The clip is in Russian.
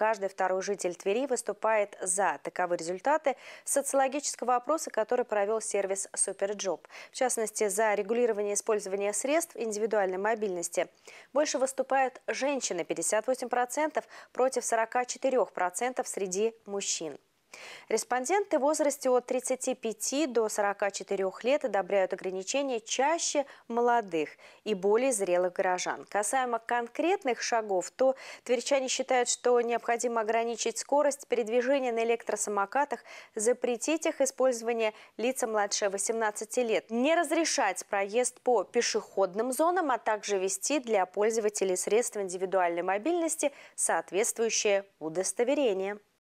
Каждый второй житель Твери выступает за. Таковы результаты социологического опроса, который провел сервис SuperJob. В частности, за регулирование использования средств индивидуальной мобильности. Больше выступают женщины – 58%, против 44% среди мужчин. Респонденты в возрасте от 35 до 44 лет одобряют ограничения чаще молодых и более зрелых горожан. Касаемо конкретных шагов, то тверчане считают, что необходимо ограничить скорость передвижения на электросамокатах, запретить их использование лица младше 18 лет, не разрешать проезд по пешеходным зонам, а также вести для пользователей средств индивидуальной мобильности соответствующее удостоверение.